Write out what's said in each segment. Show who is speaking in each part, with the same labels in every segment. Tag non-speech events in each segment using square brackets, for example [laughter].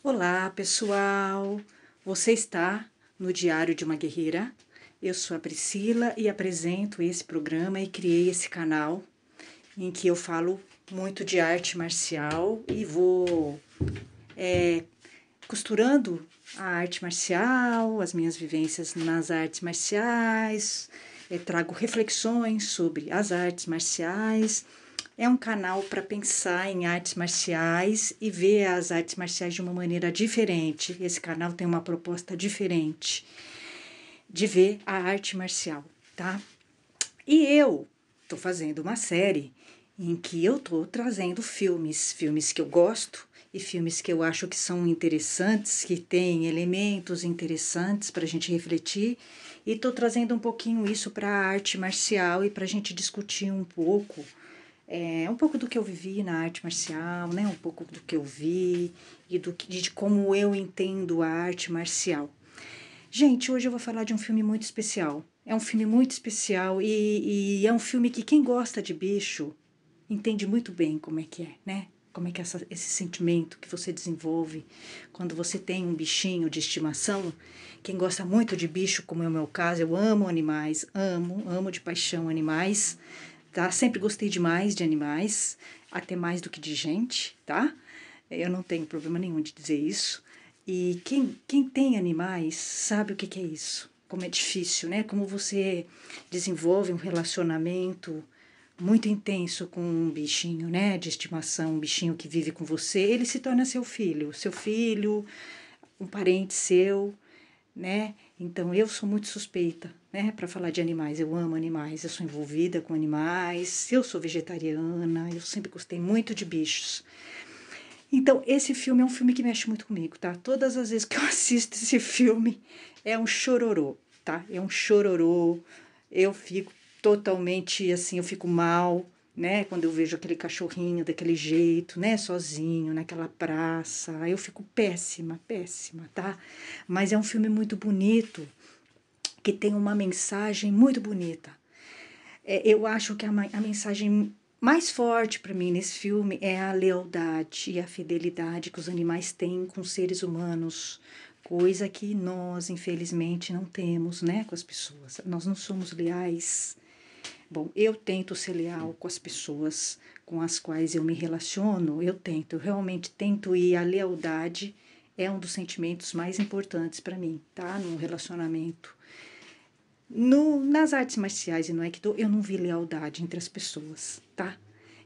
Speaker 1: Olá, pessoal! Você está no Diário de uma Guerreira? Eu sou a Priscila e apresento esse programa e criei esse canal em que eu falo muito de arte marcial e vou é, costurando a arte marcial, as minhas vivências nas artes marciais, é, trago reflexões sobre as artes marciais é um canal para pensar em artes marciais e ver as artes marciais de uma maneira diferente. Esse canal tem uma proposta diferente de ver a arte marcial, tá? E eu tô fazendo uma série em que eu tô trazendo filmes, filmes que eu gosto e filmes que eu acho que são interessantes, que têm elementos interessantes para a gente refletir. E estou trazendo um pouquinho isso para a arte marcial e para a gente discutir um pouco é, um pouco do que eu vivi na arte marcial, né? um pouco do que eu vi e do, de, de como eu entendo a arte marcial. Gente, hoje eu vou falar de um filme muito especial. É um filme muito especial e, e é um filme que quem gosta de bicho entende muito bem como é que é, né? Como é que é essa, esse sentimento que você desenvolve quando você tem um bichinho de estimação. Quem gosta muito de bicho, como é o meu caso, eu amo animais, amo, amo de paixão animais tá? Sempre gostei demais de animais, até mais do que de gente, tá? Eu não tenho problema nenhum de dizer isso. E quem, quem tem animais sabe o que, que é isso, como é difícil, né? Como você desenvolve um relacionamento muito intenso com um bichinho, né, de estimação, um bichinho que vive com você, ele se torna seu filho, seu filho, um parente seu, né? Então eu sou muito suspeita, né, para falar de animais. Eu amo animais, eu sou envolvida com animais, eu sou vegetariana, eu sempre gostei muito de bichos. Então esse filme é um filme que mexe muito comigo, tá? Todas as vezes que eu [laughs] assisto esse filme é um chororô, tá? É um chororô. Eu fico totalmente assim, eu fico mal né? Quando eu vejo aquele cachorrinho daquele jeito, né, sozinho naquela praça, eu fico péssima, péssima, tá? Mas é um filme muito bonito, que tem uma mensagem muito bonita. É, eu acho que a, a mensagem mais forte para mim nesse filme é a lealdade e a fidelidade que os animais têm com os seres humanos, coisa que nós, infelizmente, não temos, né, com as pessoas. Nós não somos leais Bom, eu tento ser leal com as pessoas com as quais eu me relaciono, eu tento, eu realmente tento e a lealdade é um dos sentimentos mais importantes para mim, tá? Num relacionamento. No, nas artes marciais e no Aikido, eu não vi lealdade entre as pessoas, tá?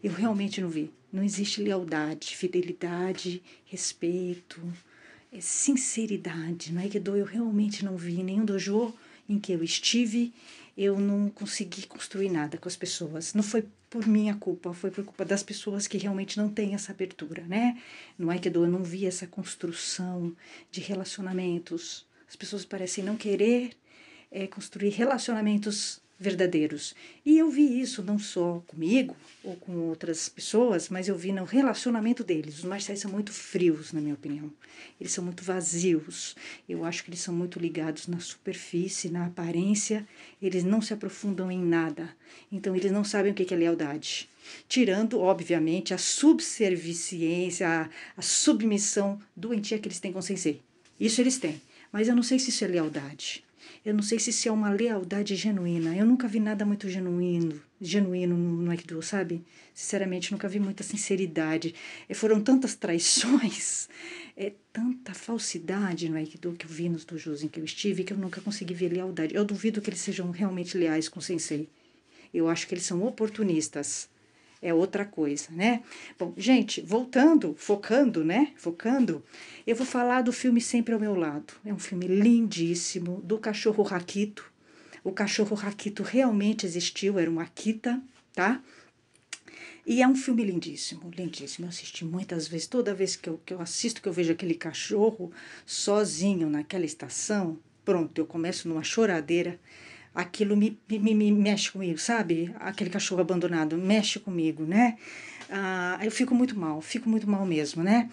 Speaker 1: Eu realmente não vi. Não existe lealdade, fidelidade, respeito, é sinceridade. No Aikido, eu realmente não vi. Nenhum dojo em que eu estive, eu não consegui construir nada com as pessoas. Não foi por minha culpa, foi por culpa das pessoas que realmente não têm essa abertura, né? No Aikido eu não é vi essa construção de relacionamentos. As pessoas parecem não querer é, construir relacionamentos verdadeiros. E eu vi isso não só comigo ou com outras pessoas, mas eu vi no relacionamento deles. Os marciais são muito frios, na minha opinião. Eles são muito vazios. Eu acho que eles são muito ligados na superfície, na aparência. Eles não se aprofundam em nada. Então, eles não sabem o que é lealdade. Tirando, obviamente, a subserviência, a, a submissão doentia que eles têm com o sensei. Isso eles têm. Mas eu não sei se isso é lealdade. Eu não sei se isso é uma lealdade genuína. Eu nunca vi nada muito genuíno, genuíno no Aikido, sabe? Sinceramente, nunca vi muita sinceridade. E foram tantas traições, [laughs] é tanta falsidade no Aikido que eu vi nos dojos em que eu estive que eu nunca consegui ver lealdade. Eu duvido que eles sejam realmente leais com o sensei. Eu acho que eles são oportunistas é outra coisa, né? Bom, gente, voltando, focando, né? Focando, eu vou falar do filme Sempre ao Meu Lado. É um filme lindíssimo, do cachorro Raquito. O cachorro Raquito realmente existiu, era um Akita, tá? E é um filme lindíssimo, lindíssimo. Eu assisti muitas vezes, toda vez que eu, que eu assisto, que eu vejo aquele cachorro sozinho naquela estação, pronto, eu começo numa choradeira aquilo me, me, me, mexe comigo, sabe? Aquele cachorro abandonado mexe comigo, né? Ah, eu fico muito mal, fico muito mal mesmo, né?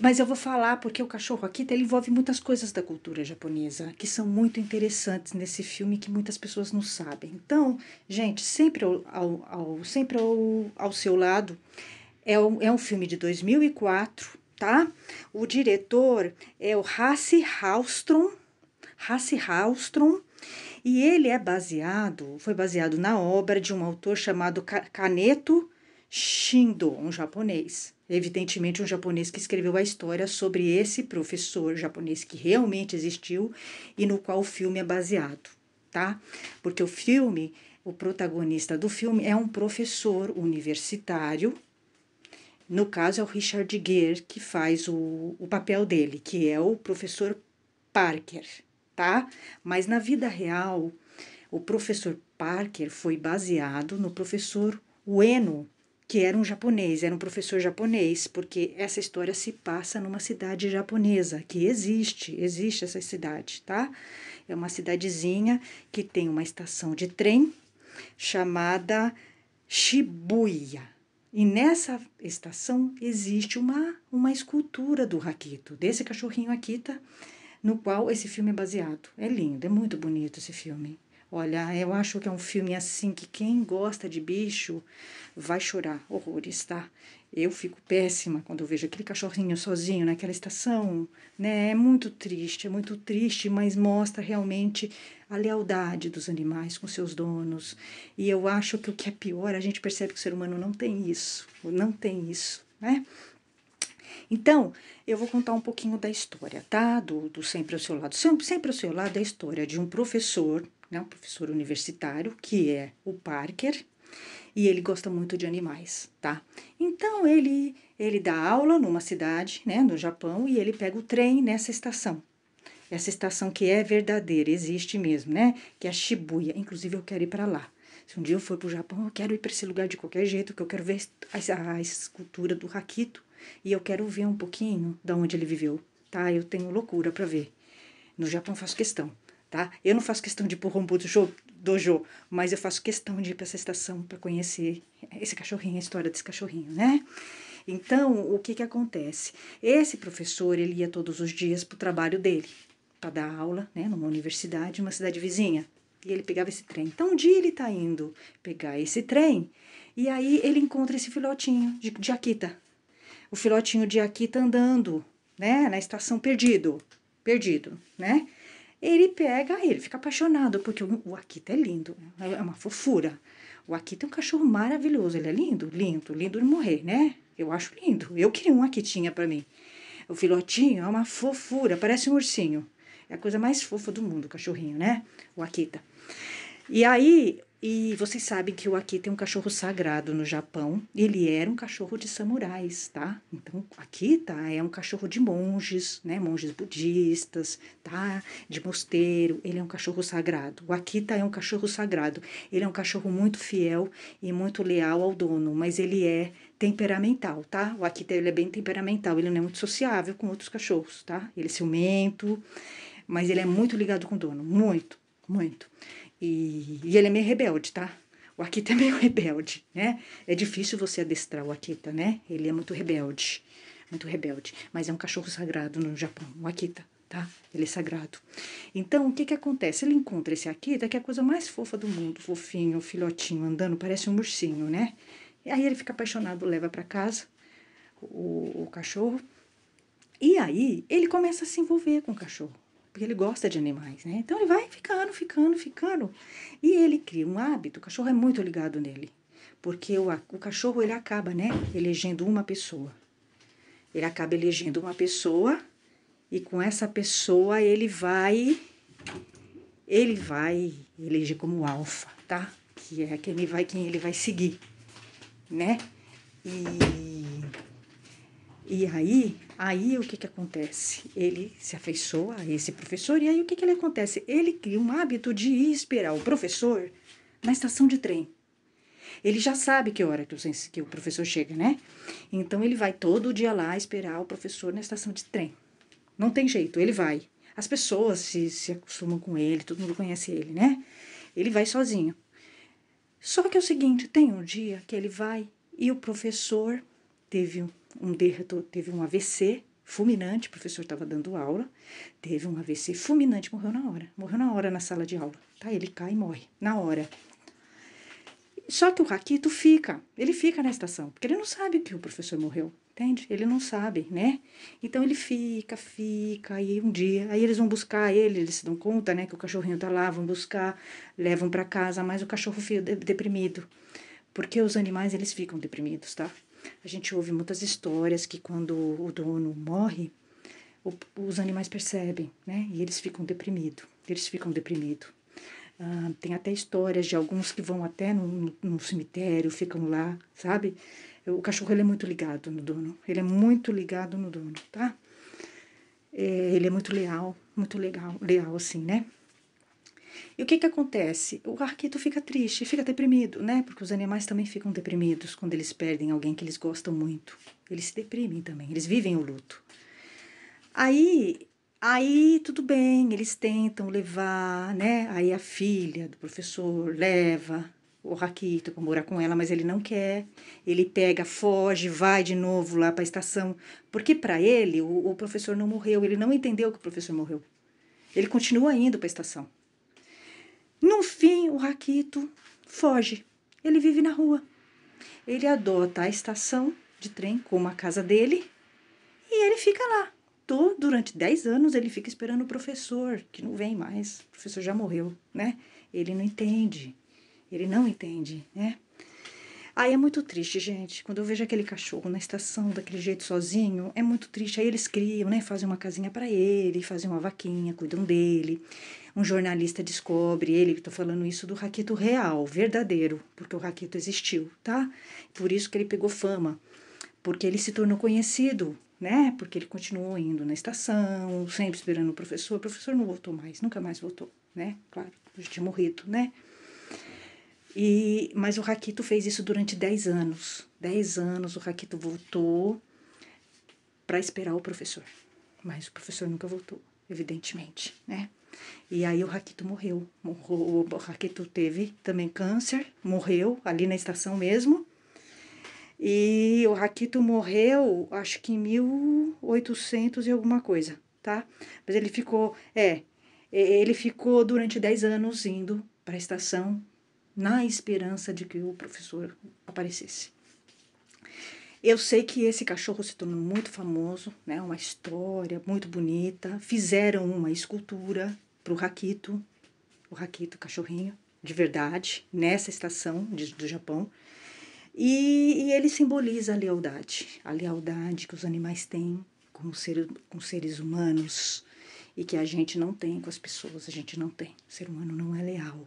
Speaker 1: Mas eu vou falar porque o cachorro aqui ele envolve muitas coisas da cultura japonesa que são muito interessantes nesse filme que muitas pessoas não sabem. Então, gente, sempre ao, ao, sempre ao, ao seu lado é um, é um filme de 2004, tá? O diretor é o Hasse Haalstrom Hasse Hallström, e ele é baseado, foi baseado na obra de um autor chamado Kaneto Shindo, um japonês. Evidentemente, um japonês que escreveu a história sobre esse professor japonês que realmente existiu e no qual o filme é baseado, tá? Porque o filme, o protagonista do filme é um professor universitário no caso, é o Richard Gere que faz o, o papel dele, que é o professor Parker tá? Mas na vida real, o professor Parker foi baseado no professor Ueno, que era um japonês, era um professor japonês, porque essa história se passa numa cidade japonesa, que existe, existe essa cidade, tá? É uma cidadezinha que tem uma estação de trem chamada Shibuya. E nessa estação existe uma, uma escultura do Raquito, desse cachorrinho aqui tá? no qual esse filme é baseado. É lindo, é muito bonito esse filme. Olha, eu acho que é um filme assim que quem gosta de bicho vai chorar horrores, tá? Eu fico péssima quando eu vejo aquele cachorrinho sozinho naquela estação, né? É muito triste, é muito triste, mas mostra realmente a lealdade dos animais com seus donos. E eu acho que o que é pior, a gente percebe que o ser humano não tem isso, não tem isso, né? Então, eu vou contar um pouquinho da história, tá? Do, do Sempre ao Seu Lado. Sempre, sempre ao Seu Lado é a história de um professor, né? um professor universitário, que é o Parker, e ele gosta muito de animais, tá? Então, ele, ele dá aula numa cidade, né, no Japão, e ele pega o trem nessa estação, essa estação que é verdadeira, existe mesmo, né? Que é a Shibuya. Inclusive, eu quero ir para lá. Se um dia eu for para o Japão, eu quero ir para esse lugar de qualquer jeito, que eu quero ver a, a escultura do Raquito, e eu quero ver um pouquinho da onde ele viveu, tá? Eu tenho loucura para ver. No Japão faço questão, tá? Eu não faço questão de ir pro Rombu do Dojo, mas eu faço questão de ir para essa estação para conhecer esse cachorrinho, a história desse cachorrinho, né? Então, o que que acontece? Esse professor, ele ia todos os dias pro trabalho dele, para dar aula, né, numa universidade, numa cidade vizinha. E ele pegava esse trem. Então, um dia ele tá indo pegar esse trem, e aí ele encontra esse filhotinho de, de Akita, o filhotinho de Akita tá andando, né, na estação perdido, perdido, né? Ele pega ele, fica apaixonado, porque o, o Akita é lindo, é, é uma fofura. O Akita é um cachorro maravilhoso, ele é lindo, lindo, lindo de morrer, né? Eu acho lindo. Eu queria um Akitinha para mim. O filhotinho é uma fofura, parece um ursinho. É a coisa mais fofa do mundo, o cachorrinho, né? O Akita. E aí, e vocês sabem que o Aki tem um cachorro sagrado no Japão. Ele era um cachorro de samurais, tá? Então, aqui tá, é um cachorro de monges, né? Monges budistas, tá? De mosteiro. Ele é um cachorro sagrado. O Akita tá, é um cachorro sagrado. Ele é um cachorro muito fiel e muito leal ao dono, mas ele é temperamental, tá? O Akita ele é bem temperamental, ele não é muito sociável com outros cachorros, tá? Ele é ciumento, mas ele é muito ligado com o dono, muito muito. E, e ele é meio rebelde, tá? O Akita é meio [laughs] rebelde, né? É difícil você adestrar o Akita, né? Ele é muito rebelde, muito rebelde. Mas é um cachorro sagrado no Japão, o Akita, tá? Ele é sagrado. Então, o que que acontece? Ele encontra esse Akita, que é a coisa mais fofa do mundo, fofinho, filhotinho, andando, parece um ursinho, né? E aí ele fica apaixonado, leva para casa o, o cachorro. E aí ele começa a se envolver com o cachorro porque ele gosta de animais, né? Então ele vai ficando, ficando, ficando. E ele cria um hábito, o cachorro é muito ligado nele. Porque o, o cachorro ele acaba, né, elegendo uma pessoa. Ele acaba elegendo uma pessoa e com essa pessoa ele vai ele vai eleger como alfa, tá? Que é quem ele vai quem ele vai seguir, né? E e aí, aí o que, que acontece? Ele se afeiçoa a esse professor e aí o que, que ele acontece? Ele cria um hábito de ir esperar o professor na estação de trem. Ele já sabe que hora que o, que o professor chega, né? Então ele vai todo dia lá esperar o professor na estação de trem. Não tem jeito, ele vai. As pessoas se, se acostumam com ele, todo mundo conhece ele, né? Ele vai sozinho. Só que é o seguinte, tem um dia que ele vai e o professor teve um um derretor teve um AVC fulminante, o professor estava dando aula, teve um AVC fulminante, morreu na hora. Morreu na hora na sala de aula. Tá, ele cai e morre na hora. Só que o Raquito fica, ele fica na estação, porque ele não sabe que o professor morreu, entende? Ele não sabe, né? Então ele fica, fica, aí um dia, aí eles vão buscar ele, eles se dão conta, né, que o cachorrinho tá lá, vão buscar, levam para casa, mas o cachorro fica deprimido. Porque os animais, eles ficam deprimidos, tá? A gente ouve muitas histórias que quando o dono morre, o, os animais percebem, né? E eles ficam deprimidos. Eles ficam deprimidos. Ah, tem até histórias de alguns que vão até no, no cemitério, ficam lá, sabe? O cachorro ele é muito ligado no dono. Ele é muito ligado no dono, tá? É, ele é muito leal, muito legal, leal assim, né? E o que, que acontece? O arquito fica triste, fica deprimido, né? Porque os animais também ficam deprimidos quando eles perdem alguém que eles gostam muito. Eles se deprimem também, eles vivem o luto. Aí, aí tudo bem, eles tentam levar, né? Aí a filha do professor leva o Raquito para morar com ela, mas ele não quer. Ele pega, foge, vai de novo lá para a estação, porque para ele o, o professor não morreu, ele não entendeu que o professor morreu. Ele continua indo para a estação. No fim, o Raquito foge. Ele vive na rua. Ele adota a estação de trem como a casa dele e ele fica lá. Todo, durante 10 anos ele fica esperando o professor, que não vem mais. O professor já morreu, né? Ele não entende. Ele não entende, né? Aí é muito triste, gente. Quando eu vejo aquele cachorro na estação daquele jeito sozinho, é muito triste. Aí eles criam, né? Fazem uma casinha para ele, fazem uma vaquinha, cuidam dele. Um jornalista descobre ele, estou falando isso do Raquito real, verdadeiro, porque o Raquito existiu, tá? Por isso que ele pegou fama, porque ele se tornou conhecido, né? Porque ele continuou indo na estação, sempre esperando o professor. O professor não voltou mais, nunca mais voltou, né? Claro, já tinha morrido, né? E, mas o Raquito fez isso durante 10 anos. 10 anos o Raquito voltou para esperar o professor. Mas o professor nunca voltou, evidentemente, né? E aí o Raquito morreu. O Raquito teve também câncer, morreu ali na estação mesmo. E o Raquito morreu, acho que em 1800 e alguma coisa, tá? Mas ele ficou, é, ele ficou durante 10 anos indo para a estação na esperança de que o professor aparecesse. Eu sei que esse cachorro se tornou muito famoso, né? Uma história muito bonita. Fizeram uma escultura para o Raquito, o Raquito, cachorrinho, de verdade, nessa estação de, do Japão. E, e, ele simboliza a lealdade, a lealdade que os animais têm com, seres com seres humanos e que a gente não tem com as pessoas, a gente não tem. O ser humano não é leal,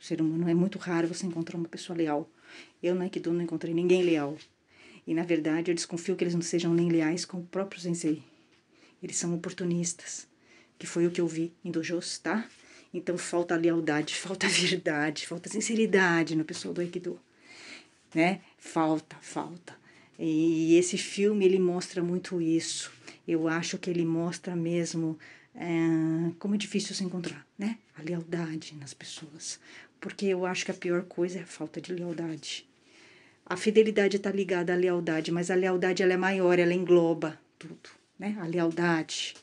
Speaker 1: o ser humano é muito raro você encontrar uma pessoa leal. Eu na Aikido não encontrei ninguém leal. E na verdade eu desconfio que eles não sejam nem leais com o próprio sensei. Eles são oportunistas, que foi o que eu vi em dojos, tá? Então falta lealdade, falta [laughs] verdade, falta sinceridade no pessoal do Aikido. Né? Falta, falta. E esse filme ele mostra muito isso. Eu acho que ele mostra mesmo é, como é difícil se encontrar, né? A lealdade nas pessoas, porque eu acho que a pior coisa é a falta de lealdade. A fidelidade está ligada à lealdade, mas a lealdade ela é maior, ela engloba tudo, né? A lealdade,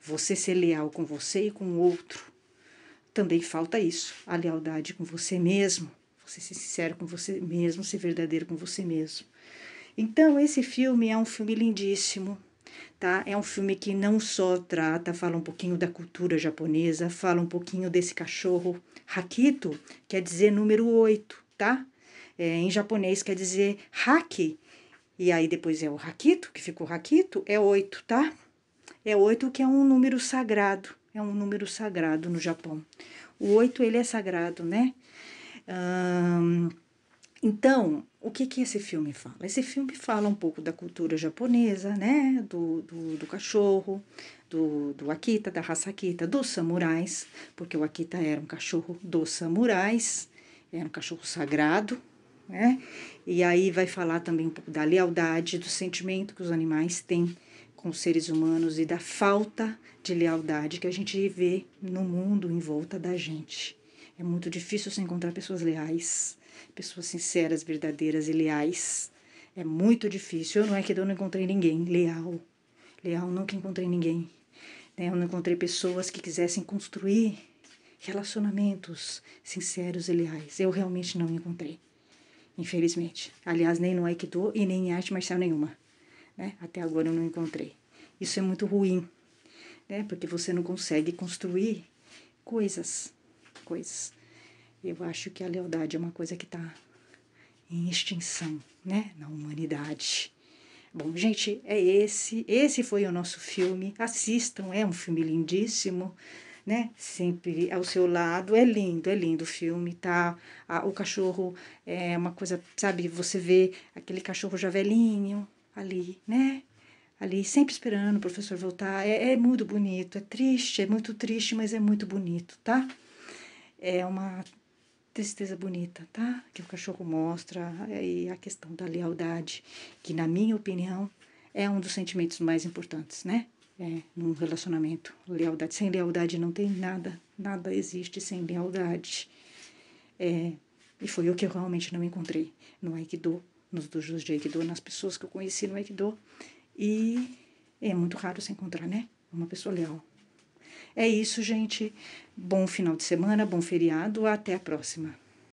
Speaker 1: você ser leal com você e com o outro. Também falta isso, a lealdade com você mesmo, você ser sincero com você mesmo, ser verdadeiro com você mesmo. Então, esse filme é um filme lindíssimo, tá? É um filme que não só trata, fala um pouquinho da cultura japonesa, fala um pouquinho desse cachorro Hakito, quer dizer número 8, tá? É, em japonês quer dizer haki, e aí depois é o Hakito, que ficou Hakito, é 8, tá? É 8 que é um número sagrado, é um número sagrado no Japão. O 8 ele é sagrado, né? Hum, então, o que, que esse filme fala? Esse filme fala um pouco da cultura japonesa, né? Do, do, do cachorro, do, do Akita, da raça Akita, dos samurais, porque o Akita era um cachorro dos samurais, era um cachorro sagrado, né? E aí vai falar também um pouco da lealdade, do sentimento que os animais têm com os seres humanos e da falta de lealdade que a gente vê no mundo em volta da gente. É muito difícil se encontrar pessoas leais pessoas sinceras, verdadeiras e leais. É muito difícil. Eu não é que eu não encontrei ninguém leal. Leal nunca encontrei ninguém. Né? Eu não encontrei pessoas que quisessem construir relacionamentos sinceros e leais. Eu realmente não encontrei, infelizmente. Aliás, nem no Aikido e nem em arte marcial nenhuma. Né? Até agora eu não encontrei. Isso é muito ruim, né? porque você não consegue construir coisas, coisas. Eu acho que a lealdade é uma coisa que está em extinção, né, na humanidade. Bom, gente, é esse. Esse foi o nosso filme. Assistam, é um filme lindíssimo, né? Sempre ao seu lado. É lindo, é lindo o filme, tá? o cachorro é uma coisa, sabe? Você vê aquele cachorro já velhinho ali, né? Ali, sempre esperando o professor voltar. É, é muito bonito, é triste, é muito triste, mas é muito bonito, tá? É uma tristeza bonita, tá? Que o cachorro mostra é, e a questão da lealdade, que na minha opinião é um dos sentimentos mais importantes, né? É, num relacionamento, lealdade. Sem lealdade não tem nada, nada existe sem lealdade. É, e foi o que eu realmente não encontrei no Aikido, nos dojos de Aikido, nas pessoas que eu conheci no Aikido. E é muito raro se encontrar, né? Uma pessoa leal. É isso, gente. Bom final de semana, bom feriado. Até a próxima.